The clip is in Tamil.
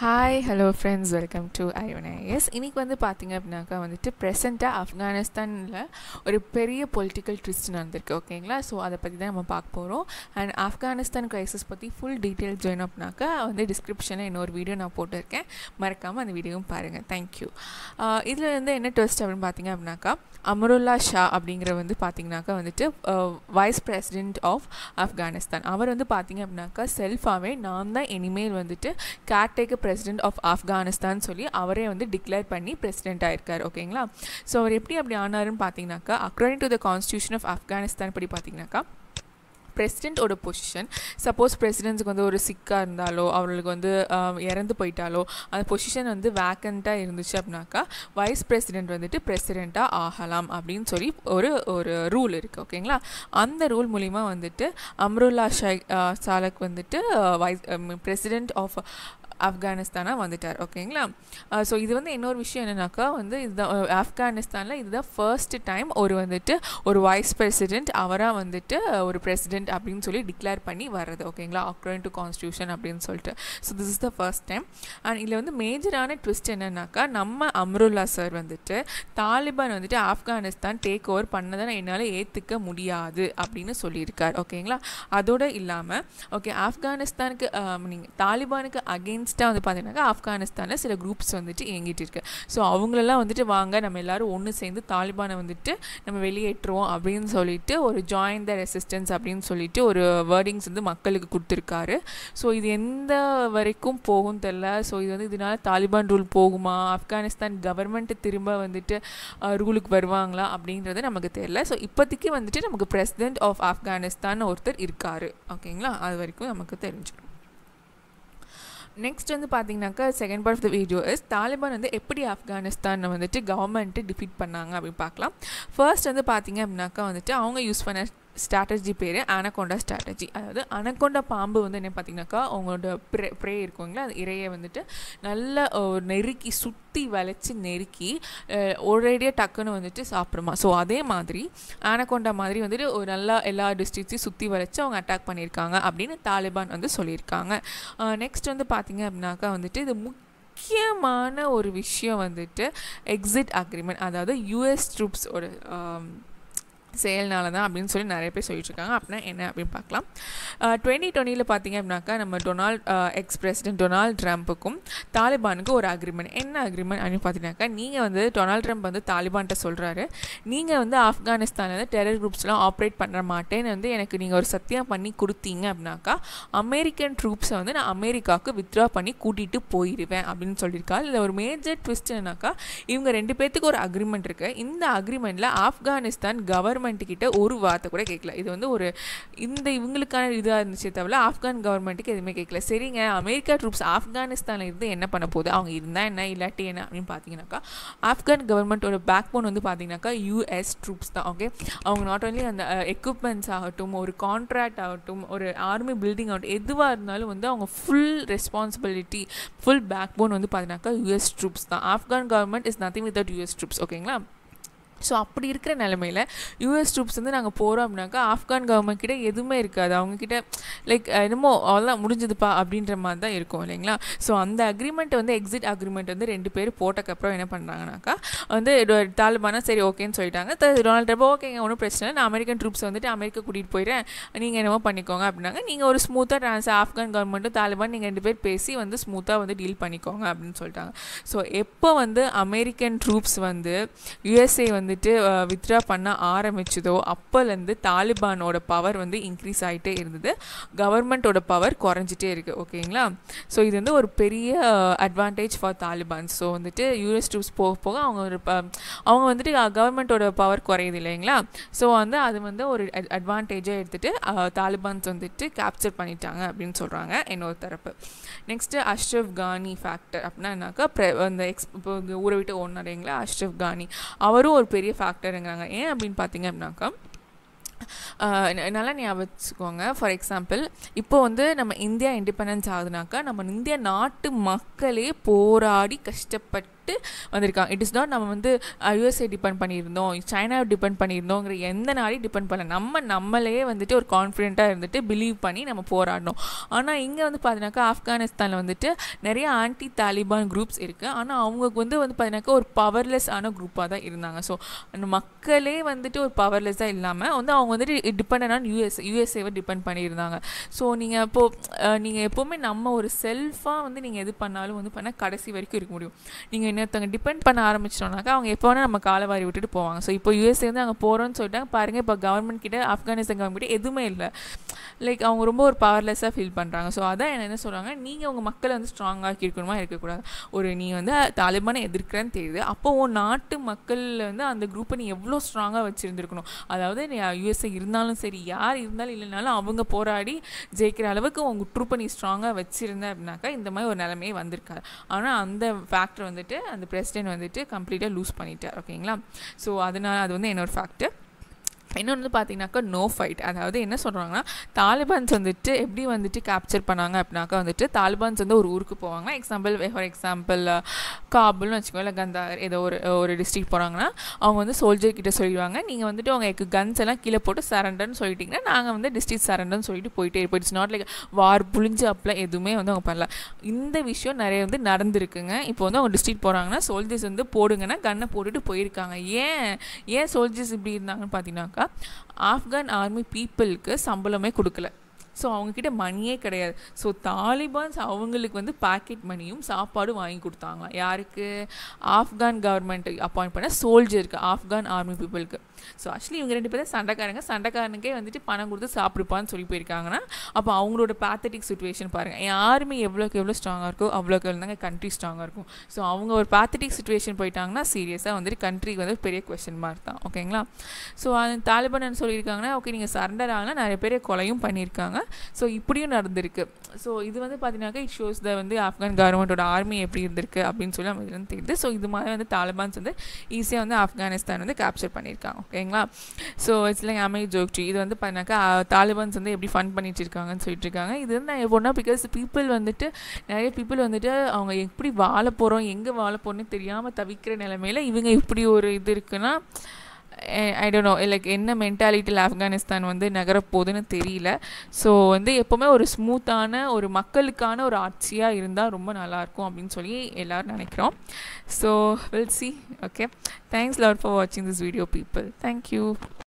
hi hello friends welcome to S இன்றைக்கி வந்து பார்த்திங்க அப்படின்னாக்கா வந்துட்டு ப்ரெசண்ட்டாக ஆப்கானிஸ்தானில் ஒரு பெரிய பொலிட்டிக்கல் ட்விஸ்ட் நடந்திருக்கு ஓகேங்களா ஸோ அதை பற்றி தான் நம்ம பார்க்க போகிறோம் அண்ட் ஆப்கானிஸ்தான் க்ரைசஸ் பற்றி ஃபுல் டீட்டெயில் ஜாயின் அப்படின்னாக்கா வந்து டிஸ்கிரிப்ஷனில் இன்னொரு வீடியோ நான் போட்டிருக்கேன் மறக்காமல் அந்த வீடியோவும் பாருங்கள் தேங்க்யூ இதில் வந்து என்ன ட்விஸ்ட் அப்படின்னு பார்த்திங்க அப்படின்னாக்கா அமருல்லா ஷா அப்படிங்கிற வந்து பார்த்திங்கனாக்கா வந்துட்டு வைஸ் பிரசிடென்ட் ஆஃப் ஆப்கானிஸ்தான் அவர் வந்து பார்த்திங்க அப்படின்னாக்கா செல்ஃபாகவே நான் தான் இனிமேல் வந்துட்டு கேட்டேக்கு பிரசிடென்ட் ஆஃப் ஆப்கானிஸ்தான் சொல்லி அவரே வந்து டிக்ளேர் பண்ணி பிரசிடென்ட் ஆயிருக்கார் ஓகேங்களா ஸோ அவர் எப்படி அப்படி ஆனாருன்னு பார்த்தீங்கன்னாக்கா according to the constitution of Afghanistan படி பார்த்தீங்கன்னாக்கா பிரசிடென்ட்டோட பொசிஷன் சப்போஸ் பிரசிடென்ட்ஸுக்கு வந்து ஒரு சிக்காக இருந்தாலோ அவர்களுக்கு வந்து இறந்து போயிட்டாலோ அந்த பொசிஷன் வந்து வேக்கண்ட்டாக இருந்துச்சு அப்படின்னாக்கா வைஸ் பிரசிடென்ட் வந்துட்டு பிரசிடெண்ட்டாக ஆகலாம் அப்படின்னு சொல்லி ஒரு ஒரு ரூல் இருக்குது ஓகேங்களா அந்த ரூல் மூலிமா வந்துட்டு அம்ருல்லா ஷை சாலக் வந்துட்டு வைஸ் பிரசிடென்ட் ஆஃப் ஆப்கானிஸ்தானாக வந்துட்டார் ஓகேங்களா ஸோ இது வந்து இன்னொரு விஷயம் என்னென்னாக்கா வந்து இதுதான் ஆப்கானிஸ்தானில் இதுதான் ஃபர்ஸ்ட் டைம் ஒரு வந்துட்டு ஒரு வைஸ் பிரசிடென்ட் அவராக வந்துட்டு ஒரு பிரசிடென்ட் அப்படின்னு சொல்லி டிக்ளேர் பண்ணி வர்றது ஓகேங்களா அக்ரோன் டு கான்ஸ்டியூஷன் அப்படின்னு சொல்லிட்டு so this is the first time and இதில் வந்து மேஜரான ட்விஸ்ட் என்னென்னாக்கா நம்ம அம்ருல்லா சார் வந்துட்டு தாலிபான் வந்துட்டு ஆப்கானிஸ்தான் டேக் ஓவர் பண்ணதை என்னால் ஏற்றுக்க முடியாது அப்படின்னு சொல்லியிருக்கார் ஓகேங்களா அதோடு இல்லாமல் ஓகே ஆப்கானிஸ்தானுக்கு நீங்கள் தாலிபானுக்கு அகெயின்ஸ்ட் அகேன்ஸ்ட்டாக வந்து பார்த்தீங்கன்னாக்கா ஆப்கானிஸ்தானில் சில குரூப்ஸ் வந்துட்டு இயங்கிட்டு இருக்கு ஸோ அவங்களெல்லாம் வந்துட்டு வாங்க நம்ம எல்லோரும் ஒன்று சேர்ந்து தாலிபானை வந்துட்டு நம்ம வெளியேற்றுவோம் அப்படின்னு சொல்லிட்டு ஒரு ஜாயின் த ரெசிஸ்டன்ஸ் அப்படின்னு சொல்லிட்டு ஒரு வேர்டிங்ஸ் வந்து மக்களுக்கு கொடுத்துருக்காரு ஸோ இது எந்த வரைக்கும் போகும் தெரில ஸோ இது வந்து இதனால் தாலிபான் ரூல் போகுமா ஆப்கானிஸ்தான் கவர்மெண்ட்டு திரும்ப வந்துட்டு ரூலுக்கு வருவாங்களா அப்படின்றது நமக்கு தெரில ஸோ இப்போதைக்கு வந்துட்டு நமக்கு பிரசிடென்ட் ஆஃப் ஆப்கானிஸ்தான் ஒருத்தர் இருக்கார் ஓகேங்களா அது வரைக்கும் நமக்கு தெரிஞ்சிடும் நெக்ஸ்ட் வந்து பார்த்தீங்கன்னாக்கா second part of the video is Taliban வந்து எப்படி ஆப்கானிஸ்தானை வந்துட்டு கவர்மெண்ட்டு டிஃபீட் பண்ணாங்க அப்படின்னு பார்க்கலாம் ஃபர்ஸ்ட் வந்து பார்த்தீங்க அப்படின்னாக்கா வந்துட்டு அவங்க யூஸ் பண்ண ஸ்ட்ராட்டஜி பேர் அனக்கொண்டா ஸ்ட்ராட்டஜி அதாவது அனக்கொண்ட பாம்பு வந்து என்ன பார்த்திங்கனாக்கா அவங்களோட ப்ரே ப்ரே இருக்குங்களா அந்த இறையை வந்துட்டு நல்ல நெருக்கி சுற்றி வளைச்சி நெருக்கி ஒரேடியாக டக்குன்னு வந்துட்டு சாப்பிடுமா ஸோ அதே மாதிரி ஆனக்கொண்டா மாதிரி வந்துட்டு ஒரு நல்லா எல்லா டிஸ்ட்ரிக்ஸையும் சுற்றி வளைச்சி அவங்க அட்டாக் பண்ணியிருக்காங்க அப்படின்னு தாலிபான் வந்து சொல்லியிருக்காங்க நெக்ஸ்ட் வந்து பார்த்திங்க அப்படின்னாக்கா வந்துட்டு இது முக் முக்கியமான ஒரு விஷயம் வந்துட்டு எக்ஸிட் அக்ரிமெண்ட் அதாவது யூஎஸ் ட்ரூப்ஸோட செயல்னால தான் அப்படின்னு சொல்லி நிறைய பேர் சொல்லிட்டு இருக்காங்க அப்படின்னா என்ன அப்படின்னு பார்க்கலாம் டுவெண்ட்டி டுவெண்ட்டியில் பார்த்தீங்க அப்படின்னாக்கா நம்ம டொனால்ட் எக்ஸ் பிரசிடென்ட் டொனால்ட் ட்ரம்ப்புக்கும் தாலிபானுக்கும் ஒரு அக்ரிமெண்ட் என்ன அக்ரிமெண்ட் அப்படின்னு பார்த்தீங்கன்னாக்கா நீங்கள் வந்து டொனால்ட் ட்ரம்ப் வந்து தாலிபான்கிட்ட சொல்கிறாரு நீங்கள் வந்து ஆப்கானிஸ்தானில் டெரர் குரூப்ஸ்லாம் ஆப்ரேட் பண்ணுற மாட்டேன்னு வந்து எனக்கு நீங்கள் ஒரு சத்தியம் பண்ணி கொடுத்தீங்க அப்படின்னாக்கா அமெரிக்கன் ட்ரூப்ஸை வந்து நான் அமெரிக்காவுக்கு வித்ட்ரா பண்ணி கூட்டிகிட்டு போயிடுவேன் அப்படின்னு சொல்லியிருக்காள் இல்லை ஒரு மேஜர் ட்விஸ்ட் என்னாக்கா இவங்க ரெண்டு பேர்த்துக்கு ஒரு அக்ரிமெண்ட் இருக்குது இந்த அக்ரிமெண்ட்டில் ஆப்கானிஸ்தான் கவர்மெண்ட் கவர்மெண்ட்டுக்கிட்ட ஒரு வார்த்தை கூட கேட்கல இது வந்து ஒரு இந்த இவங்களுக்கான இதாக இருந்துச்சு தவிர ஆப்கான் கவர்மெண்ட்டுக்கு எதுவுமே கேட்கல சரிங்க அமெரிக்கா ட்ரூப்ஸ் ஆப்கானிஸ்தானில் இருந்து என்ன பண்ண போகுது அவங்க இருந்தால் என்ன இல்லாட்டி என்ன அப்படின்னு பார்த்தீங்கன்னாக்கா ஆப்கான் கவர்மெண்ட்டோட பேக் போன் வந்து பார்த்தீங்கன்னாக்கா யூஎஸ் ட்ரூப்ஸ் தான் ஓகே அவங்க நாட் ஓன்லி அந்த எக்யூப்மெண்ட்ஸ் ஆகட்டும் ஒரு கான்ட்ராக்ட் ஆகட்டும் ஒரு ஆர்மி பில்டிங் ஆகட்டும் எதுவாக இருந்தாலும் வந்து அவங்க full responsibility full backbone வந்து பார்த்தீங்கன்னாக்கா யூஎஸ் ட்ரூப்ஸ் தான் Afghan government is nothing without US troops ஓகேங்களா ஸோ அப்படி இருக்கிற நிலமையில் யூஎஸ் ட்ரூப்ஸ் வந்து நாங்கள் போகிறோம் அப்படின்னாக்கா ஆப்கான் கவர்மெண்ட் கிட்ட எதுவுமே இருக்காது அவங்கக்கிட்ட லைக் என்னமோ அவ்வளோதான் முடிஞ்சதுப்பா அப்படின்ற மாதிரி தான் இருக்கும் இல்லைங்களா ஸோ அந்த அக்ரிமெண்ட் வந்து எக்ஸிட் அக்ரிமெண்ட் வந்து ரெண்டு பேர் போட்டக்கப்புறம் என்ன பண்ணுறாங்கனாக்கா வந்து தாலிபானா சரி ஓகேன்னு சொல்லிட்டாங்க டொனால்ட் ட்ரம்ப் ஓகேங்க ஒன்றும் பிரச்சனை இல்லை நான் அமெரிக்கன் ட்ரூப்ஸ் வந்துட்டு அமெரிக்கா கூட்டிகிட்டு போயிடுறேன் நீங்கள் என்னமோ பண்ணிக்கோங்க அப்படின்னாங்க நீங்கள் ஒரு ஸ்மூத்தாக ட்ரான்ஸ் ஆப்கான் கவர்மெண்ட்டும் தாலிபான் நீங்கள் ரெண்டு பேர் பேசி வந்து ஸ்மூத்தாக வந்து டீல் பண்ணிக்கோங்க அப்படின்னு சொல்லிட்டாங்க ஸோ எப்போ வந்து அமெரிக்கன் ட்ரூப்ஸ் வந்து யுஎஸ்ஏ வந்து வந்துட்டு வித்ட்ரா பண்ண ஆரம்பிச்சதோ அப்போலேருந்து தாலிபானோட பவர் வந்து இன்க்ரீஸ் ஆகிட்டே இருந்தது கவர்மெண்ட்டோட பவர் குறைஞ்சிட்டே இருக்குது ஓகேங்களா ஸோ இது வந்து ஒரு பெரிய அட்வான்டேஜ் ஃபார் தாலிபான் ஸோ வந்துட்டு யூஎஸ் ட்ரூப்ஸ் போக போக அவங்க ஒரு அவங்க வந்துட்டு கவர்மெண்ட்டோட பவர் குறையுது இல்லைங்களா ஸோ வந்து அது வந்து ஒரு அட்வான்டேஜாக எடுத்துகிட்டு தாலிபான்ஸ் வந்துட்டு கேப்சர் பண்ணிட்டாங்க அப்படின்னு சொல்கிறாங்க என்னொரு தரப்பு நெக்ஸ்ட்டு அஷ்ரஃப் கானி ஃபேக்டர் அப்படின்னாக்கா அந்த எக்ஸ் இப்போ ஊரை விட்டு ஒன்றாருங்களா அஷ்ரஃப் கானி அவரும் ஒரு பெரிய ஃபேக்டருங்கிறாங்க ஏன் அப்படின்னு பார்த்தீங்க அப்படின்னாக்கா நல்லா ஞாபகம் வச்சுக்கோங்க ஃபார் எக்ஸாம்பிள் இப்போ வந்து நம்ம இந்தியா இண்டிபெண்டன்ஸ் ஆகுதுனாக்கா நம்ம இந்திய நாட்டு மக்களே போராடி கஷ்டப்பட்டு சாப்பிட்டு வந்திருக்காங்க இட் இஸ் நாட் நம்ம வந்து யூஎஸ்ஏ uh, டிபெண்ட் பண்ணியிருந்தோம் சைனாவை டிபெண்ட் பண்ணியிருந்தோங்கிற எந்த நாளையும் டிபெண்ட் பண்ணல நம்ம நம்மளே வந்துட்டு ஒரு கான்ஃபிடென்ட்டாக இருந்துட்டு பிலீவ் பண்ணி நம்ம போராடணும் ஆனால் இங்கே வந்து பார்த்தீங்கன்னாக்கா ஆப்கானிஸ்தானில் வந்துட்டு நிறைய ஆன்டி தாலிபான் குரூப்ஸ் இருக்குது ஆனால் அவங்களுக்கு வந்து வந்து பார்த்தீங்கன்னாக்கா ஒரு பவர்லெஸ் ஆன குரூப்பாக தான் இருந்தாங்க ஸோ மக்களே வந்துட்டு ஒரு பவர்லெஸ்ஸாக இல்லாமல் வந்து அவங்க வந்துட்டு டிபெண்ட் ஆன் யூஎஸ் யூஎஸ்ஏவை டிபெண்ட் பண்ணியிருந்தாங்க ஸோ நீங்கள் இப்போது uh, நீங்கள் எப்போவுமே நம்ம ஒரு செல்ஃபாக வந்து நீங்கள் எது பண்ணாலும் வந்து பண்ணால் கடைசி வரைக்கும் இருக்க முடியும் நீங்கள் இன்னொருத்தவங்க டிபெண்ட் பண்ண ஆரம்பிச்சிட்டோம்னாக்கா அவங்க எப்போ வேணால் நம்ம காலை வாரி விட்டுட்டு போவாங்க ஸோ இப்போ யூஎஸ்ஏந்து வந்து அங்கே போகிறோன்னு சொல்லிட்டாங்க பாருங்கள் இப்போ கவர்மெண்ட் கிட்ட ஆப்கானிஸ்தான் கவர்மெண்ட் கிட்ட எதுவுமே இல்லை லைக் அவங்க ரொம்ப ஒரு பவர்லெஸ்ஸாக ஃபீல் பண்ணுறாங்க ஸோ அதான் என்ன என்ன சொல்கிறாங்க நீங்கள் உங்கள் மக்களை வந்து ஸ்ட்ராங்காக இருக்கணுமா இருக்கக்கூடாது ஒரு நீ வந்து தாலிபானை எதிர்க்கிறேன்னு தெரியுது அப்போ உன் நாட்டு மக்களில் வந்து அந்த குரூப்பை நீ எவ்வளோ ஸ்ட்ராங்காக வச்சுருந்துருக்கணும் அதாவது யூஎஸ்ஏ இருந்தாலும் சரி யார் இருந்தாலும் இல்லைனாலும் அவங்க போராடி ஜெயிக்கிற அளவுக்கு உங்கள் குரூப்பை நீ ஸ்ட்ராங்காக வச்சுருந்த அப்படின்னாக்கா இந்த மாதிரி ஒரு நிலைமையே வந்திருக்காது ஆனால் அந்த ஃபேக்டர் வந்துட்டு அந்த பிரசிடென்ட் வந்துட்டு கம்ப்ளீட்டாக லூஸ் பண்ணிட்டார் ஓகேங்களா ஸோ அதனால் அது வந்து என்னோடய ஃபேக்டர் இன்னொன்று வந்து பார்த்தீங்கன்னாக்கா நோ ஃபைட் அதாவது என்ன சொல்கிறாங்கன்னா தாலிபான்ஸ் வந்துட்டு எப்படி வந்துட்டு கேப்சர் பண்ணாங்க அப்படின்னாக்கா வந்துட்டு தாலிபான்ஸ் வந்து ஒரு ஊருக்கு போவாங்கன்னா எக்ஸாம்பிள் ஃபார் எக்ஸாம்பிள் காபுல்னு வச்சுக்கோ இல்லை கந்தார் ஏதோ ஒரு ஒரு டிஸ்ட்ரிக்ட் போகிறாங்கன்னா அவங்க வந்து சோல்ஜர் கிட்ட சொல்லிடுவாங்க நீங்கள் வந்துட்டு அவங்க எனக்கு கன்ஸ் எல்லாம் கீழே போட்டு சரண்டர்னு சொல்லிட்டிங்கன்னா நாங்கள் வந்து டிஸ்ட்ரிக்ட் சரண்டர்னு சொல்லிட்டு போயிட்டே இருப்போம் இட்ஸ் நாட் லைக் வார் புளிஞ்சு அப்பெல்லாம் எதுவுமே வந்து அவங்க பண்ணல இந்த விஷயம் நிறைய வந்து நடந்திருக்குங்க இப்போ வந்து அவங்க டிஸ்ட்ரிக்ட் போகிறாங்கன்னா சோல்ஜர்ஸ் வந்து போடுங்கன்னா கன்னை போட்டுட்டு போயிருக்காங்க ஏன் ஏன் சோல்ஜர்ஸ் இப்படி இருந்தாங்கன்னு பார்த்தீங்கன்னாக்கா பார்த்தாக்கா ஆப்கான் ஆர்மி பீப்புளுக்கு சம்பளமே கொடுக்கல ஸோ அவங்கக்கிட்ட மணியே கிடையாது ஸோ தாலிபான்ஸ் அவங்களுக்கு வந்து பாக்கெட் மணியும் சாப்பாடும் வாங்கி கொடுத்தாங்களாம் யாருக்கு ஆப்கான் கவர்மெண்ட் அப்பாயிண்ட் பண்ண சோல்ஜருக்கு ஆப்கான் ஆர்மி பீப்புளுக்கு ஸோ ஆக்சுவலி இவங்க ரெண்டு பேரும் சண்டைக்காரங்க சண்டைக்காரனுக்கே வந்துட்டு பணம் கொடுத்து சாப்பிடுப்பான்னு சொல்லி போயிருக்காங்கன்னா அப்போ அவங்களோட பேத்தட்டிக் சுச்சுவேஷன் பாருங்கள் யாருமே எவ்வளோக்கு எவ்வளோ ஸ்ட்ராங்காக இருக்கோ அவ்வளோக்கு எவ்வளோ தாங்க கண்ட்ரி ஸ்ட்ராங்காக இருக்கும் ஸோ அவங்க ஒரு பேத்தட்டிக் சுச்சுவேஷன் போயிட்டாங்கன்னா சீரியஸாக வந்துட்டு கண்ட்ரிக்கு வந்து பெரிய கொஷின் மார்க் தான் ஓகேங்களா ஸோ அது தாலிபான் சொல்லியிருக்காங்கன்னா ஓகே நீங்கள் சரண்டர் ஆகலாம் நிறைய பேர் கொலையும் பண்ணியிருக்காங்க ஸோ இப்படியும் நடந்திருக்கு ஸோ இது வந்து பார்த்தீங்கன்னாக்கா இட் ஷோஸ் த வந்து ஆப்கான் கவர்மெண்ட்டோட ஆர்மி எப்படி இருந்திருக்கு அப்படின்னு சொல்லி நம்ம இதுலேருந்து தெரியுது ஸோ இது மாதிரி வந்து தாலிபான்ஸ் வந்து ஈஸியாக வந்து ஆப்கானிஸ்தான் வந்து கேப்சர் பண்ணியிருக்காங்க ஓகேங்களா ஸோ இட்ஸ் லைக் அமை ஜோக் இது வந்து பண்ணாக்கா தாலிபான்ஸ் வந்து எப்படி ஃபன் பண்ணிட்டு இருக்காங்கன்னு சொல்லிட்டு இருக்காங்க இது வந்து நான் எப்படின்னா பிகாஸ் பீப்புள் வந்துட்டு நிறைய பீப்புள் வந்துட்டு அவங்க எப்படி வாழ போகிறோம் எங்கே வாழ போகிறோன்னு தெரியாமல் தவிக்கிற நிலமையில இவங்க இப்படி ஒரு இது இருக்குன்னா ஐ டோன்ட் நோ லைக் என்ன மென்டாலிட்டியில் ஆப்கானிஸ்தான் வந்து நகரப்போகுதுன்னு தெரியல ஸோ வந்து எப்போவுமே ஒரு ஸ்மூத்தான ஒரு மக்களுக்கான ஒரு ஆட்சியாக இருந்தால் ரொம்ப நல்லாயிருக்கும் அப்படின்னு சொல்லி எல்லோரும் நினைக்கிறோம் so will see okay thanks lot for வாட்சிங் திஸ் வீடியோ பீப்புள் தேங்க்யூ